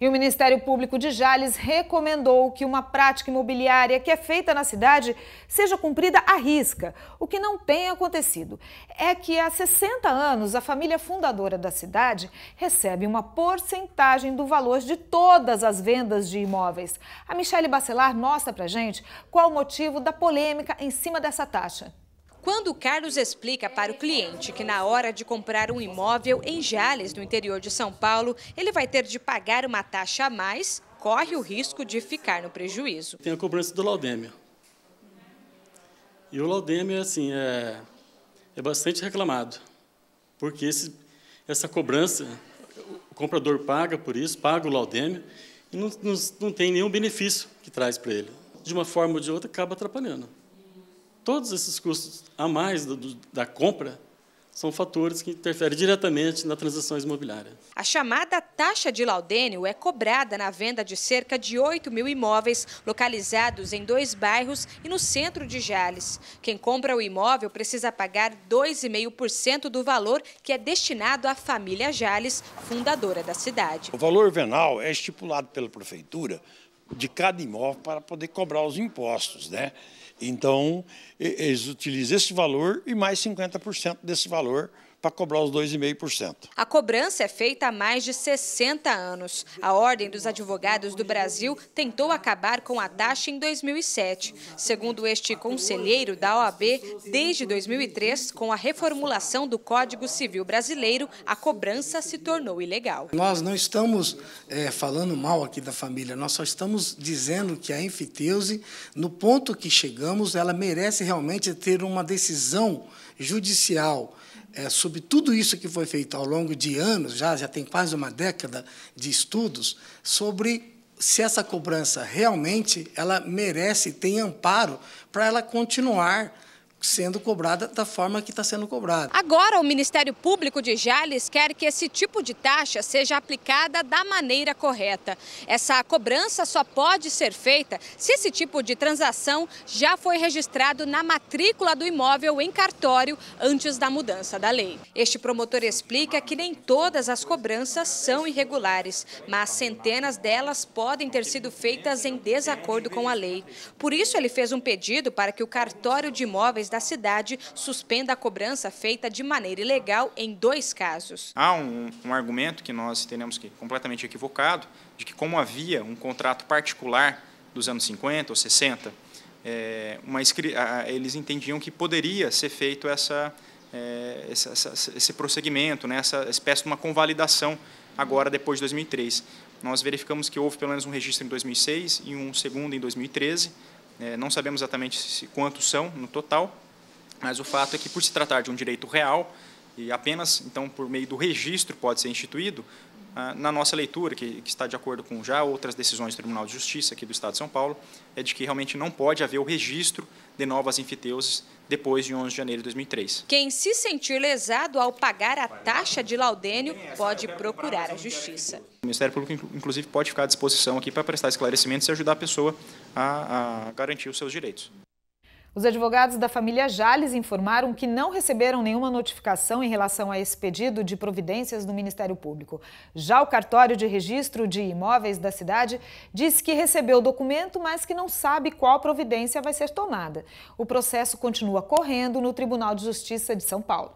E o Ministério Público de Jales recomendou que uma prática imobiliária que é feita na cidade seja cumprida à risca. O que não tem acontecido é que há 60 anos a família fundadora da cidade recebe uma porcentagem do valor de todas as vendas de imóveis. A Michele Bacelar mostra pra gente qual o motivo da polêmica em cima dessa taxa. Quando Carlos explica para o cliente que na hora de comprar um imóvel em Jales, no interior de São Paulo, ele vai ter de pagar uma taxa a mais, corre o risco de ficar no prejuízo. Tem a cobrança do laudêmio. E o laudêmio, assim, é, é bastante reclamado, porque esse, essa cobrança, o comprador paga por isso, paga o laudêmio, e não, não, não tem nenhum benefício que traz para ele. De uma forma ou de outra, acaba atrapalhando. Todos esses custos a mais do, do, da compra são fatores que interferem diretamente na transação imobiliária. A chamada taxa de laudênio é cobrada na venda de cerca de 8 mil imóveis localizados em dois bairros e no centro de Jales. Quem compra o imóvel precisa pagar 2,5% do valor que é destinado à família Jales, fundadora da cidade. O valor venal é estipulado pela prefeitura de cada imóvel para poder cobrar os impostos, né? Então, eles utilizam esse valor e mais 50% desse valor para cobrar os 2,5%. A cobrança é feita há mais de 60 anos. A Ordem dos Advogados do Brasil tentou acabar com a taxa em 2007. Segundo este conselheiro da OAB, desde 2003, com a reformulação do Código Civil Brasileiro, a cobrança se tornou ilegal. Nós não estamos é, falando mal aqui da família, nós só estamos dizendo que a enfiteuse, no ponto que chegamos, ela merece realmente ter uma decisão judicial é, sobre tudo isso que foi feito ao longo de anos, já, já tem quase uma década de estudos, sobre se essa cobrança realmente ela merece, tem amparo para ela continuar sendo cobrada da forma que está sendo cobrada. Agora, o Ministério Público de Jales quer que esse tipo de taxa seja aplicada da maneira correta. Essa cobrança só pode ser feita se esse tipo de transação já foi registrado na matrícula do imóvel em cartório antes da mudança da lei. Este promotor explica que nem todas as cobranças são irregulares, mas centenas delas podem ter sido feitas em desacordo com a lei. Por isso, ele fez um pedido para que o cartório de imóveis da cidade suspenda a cobrança feita de maneira ilegal em dois casos. Há um, um argumento que nós teremos que completamente equivocado, de que como havia um contrato particular dos anos 50 ou 60, é, uma, eles entendiam que poderia ser feito essa, é, essa, essa, esse prosseguimento, né, essa espécie de uma convalidação agora depois de 2003. Nós verificamos que houve pelo menos um registro em 2006 e um segundo em 2013, é, não sabemos exatamente se, quantos são no total, mas o fato é que, por se tratar de um direito real, e apenas então por meio do registro pode ser instituído, ah, na nossa leitura, que, que, está de acordo com já outras decisões do Tribunal de Justiça aqui do Estado de São Paulo, é de que realmente não pode haver o registro de novas anfiteuses depois de 11 de janeiro de 2003. Quem se sentir lesado ao pagar a taxa de laudênio pode procurar a Justiça. O Ministério Público, inclusive, pode ficar à disposição aqui para prestar esclarecimentos e ajudar a pessoa a, a garantir os seus direitos. Os advogados da família Jales informaram que não receberam nenhuma notificação em relação a esse pedido de providências do Ministério Público. Já o cartório de registro de imóveis da cidade diz que recebeu o documento, mas que não sabe qual providência vai ser tomada. O processo continua correndo no Tribunal de Justiça de São Paulo.